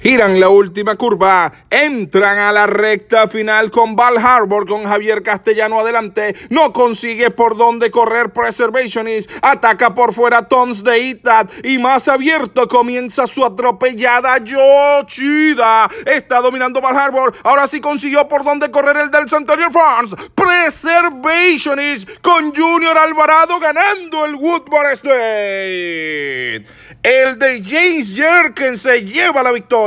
Giran la última curva, entran a la recta final con Val Harbor, con Javier Castellano adelante, no consigue por dónde correr Preservationist, ataca por fuera Tons de Itat y más abierto comienza su atropellada chida! está dominando Val Harbor, ahora sí consiguió por dónde correr el del Centennial Farms. Preservationist con Junior Alvarado ganando el Woodmore State, el de James Jerkin se lleva la victoria.